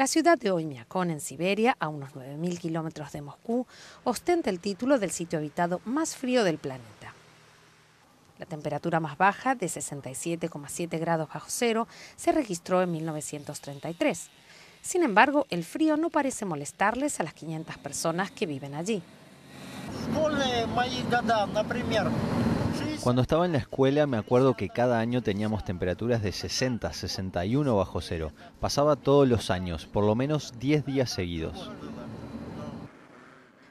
La ciudad de Oymyakon, en Siberia, a unos 9.000 kilómetros de Moscú, ostenta el título del sitio habitado más frío del planeta. La temperatura más baja, de 67,7 grados bajo cero, se registró en 1933. Sin embargo, el frío no parece molestarles a las 500 personas que viven allí. Cuando estaba en la escuela me acuerdo que cada año teníamos temperaturas de 60, 61 bajo cero. Pasaba todos los años, por lo menos 10 días seguidos.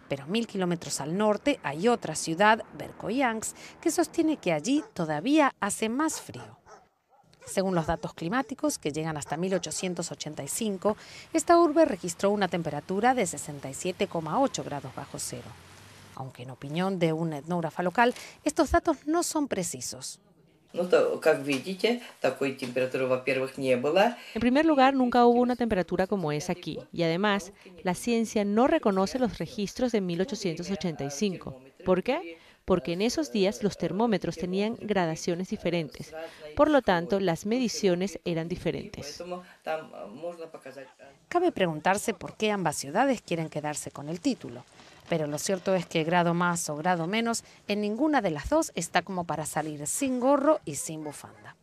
Pero mil kilómetros al norte hay otra ciudad, Berkoyansk, que sostiene que allí todavía hace más frío. Según los datos climáticos, que llegan hasta 1885, esta urbe registró una temperatura de 67,8 grados bajo cero aunque en opinión de un etnógrafa local, estos datos no son precisos. En primer lugar, nunca hubo una temperatura como es aquí, y además, la ciencia no reconoce los registros de 1885. ¿Por qué? Porque en esos días los termómetros tenían gradaciones diferentes, por lo tanto, las mediciones eran diferentes. Eh, eh, Cabe preguntarse por qué ambas ciudades quieren quedarse con el título pero lo cierto es que grado más o grado menos, en ninguna de las dos está como para salir sin gorro y sin bufanda.